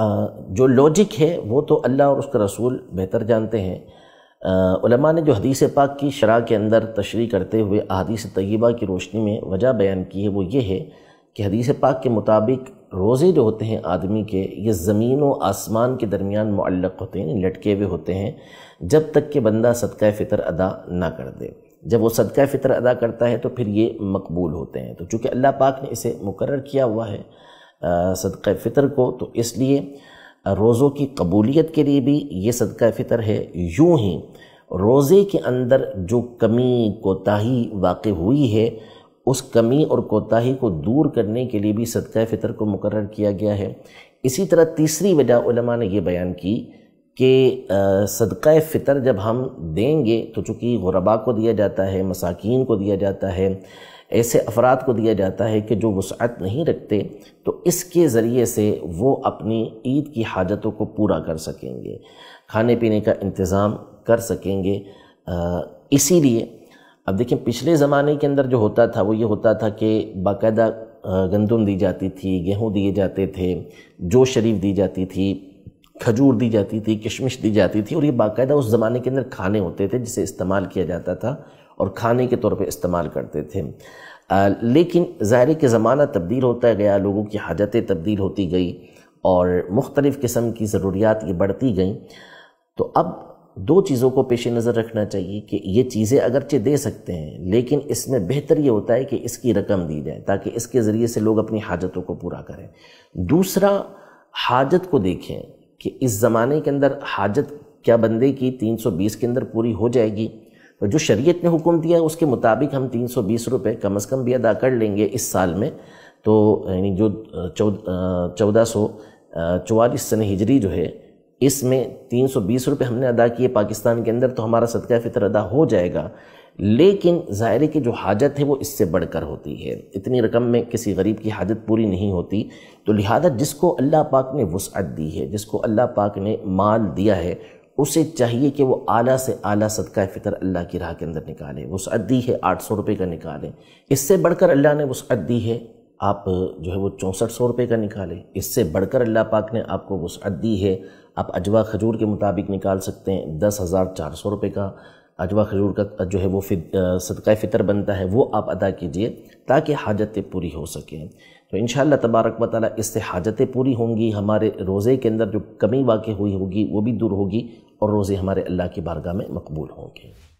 जो लॉजिक है वो तो अल्लाह और उसका रसूल बेहतर जानते हैं उलमा ने जो हदीस पाक की शराह के अंदर तशरी करते हुए अदीस तयबा की रोशनी में वजह बयान की है वो ये है कि हदीस पाक के मुताबिक रोज़े जो होते हैं आदमी के ये ज़मीन व आसमान के दरमियान मुल्लक होते हैं लटके हुए होते हैं जब तक कि बंदा सदका फ़ितर अदा ना कर दे जब वो सदका फ़ितर अदा करता है तो फिर ये मकबूल होते हैं तो चूँकि अल्लाह पाक ने इसे मुकर किया हुआ है सदक़ फ़ितर को तो इसलिए रोज़ों की कबूलीत के लिए भी ये सदक़ फ़ितर है यूँ ही रोज़े के अंदर जो कमी कोताही वाक़ हुई है उस कमी और कोताही को दूर करने के लिए भी सदक़ फ़ितर को मुकर किया गया है इसी तरह तीसरी वजह ने यह बयान की कि सदक़ फ़ितर जब हम देंगे तो चूँकि गुरबा को दिया जाता है मसाकिन को दिया जाता है ऐसे अफराद को दिया जाता है कि जो वसअत नहीं रखते तो इसके ज़रिए से वो अपनी ईद की हाजतों को पूरा कर सकेंगे खाने पीने का इंतज़ाम कर सकेंगे इसीलिए अब देखिए पिछले ज़माने के अंदर जो होता था वो ये होता था कि बाकायदा गंदम दी जाती थी गेहूँ दिए जाते थे जो शरीफ दी जाती थी खजूर दी जाती थी किशमिश दी जाती थी और ये बाकायदा उस ज़माने के अंदर खाने होते थे जिसे इस्तेमाल किया जाता था और खाने के तौर पे इस्तेमाल करते थे आ, लेकिन ज़ाहिर के ज़माना तब्दील होता गया लोगों की हाजतें तब्दील होती गई और मुख्तलिफ़ किस्म की ज़रूरियात ये बढ़ती गई तो अब दो चीज़ों को पेश नज़र रखना चाहिए कि ये चीज़ें अगरचे दे सकते हैं लेकिन इसमें बेहतर ये होता है कि इसकी रकम दी जाए ताकि इसके ज़रिए से लोग अपनी हाजतों को पूरा करें दूसरा हाजत को देखें कि इस ज़माने के अंदर हाजत क्या बंदे की 320 के अंदर पूरी हो जाएगी तो जो शरीयत ने हुक्म दिया है उसके मुताबिक हम तीन सौ बीस रुपये कम अज़ कम भी अदा कर लेंगे इस साल में तो यानी जो चौदह सौ चवालीस सन हिजरी जो है इसमें तीन सौ बीस रुपये हमने अदा किए पाकिस्तान के अंदर तो हमारा सदका फितर अदा हो जाएगा लेकिन ज़ाहिर की जो हाजत है वो इससे बढ़कर होती है इतनी रकम में किसी गरीब की हाजत पूरी नहीं होती तो लिहाजा जिसको अल्लाह पाक ने वसअत दी है जिसको अल्लाह पाक ने माल दिया है उसे चाहिए कि वो आला से आला सदका फ़ितर अल्लाह की राह के अंदर निकाले वसअत दी है आठ सौ रुपये का निकालें इससे बढ़कर अल्लाह ने वसअत दी है आप जो है वो चौंसठ सौ रुपये का निकालें इससे बढ़कर अल्लाह पाक ने आपको वसअत दी है आप अजवा खजूर के मुताबिक निकाल सकते हैं दस हज़ार चार सौ रुपये का अजवा खजूर का जो है वो फित, सदका फ़ितर बनता है वो आप अदा कीजिए ताकि हाजतें पूरी हो सकें तो इन तबारक वाली इससे हाजतें पूरी होंगी हमारे रोज़े के अंदर जो कमी वाक़ हुई होगी वो भी दूर होगी और रोज़े हमारे अल्लाह की बारगाह में मकबूल होंगे